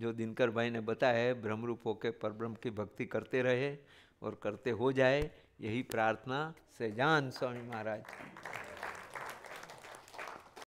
जो दिनकर भाई ने बताया है ब्रह्मरूप होकर परब्रह्म की भक्ति करते रहे और करते हो जाए यही प्रार्थना जान स्वामी महाराज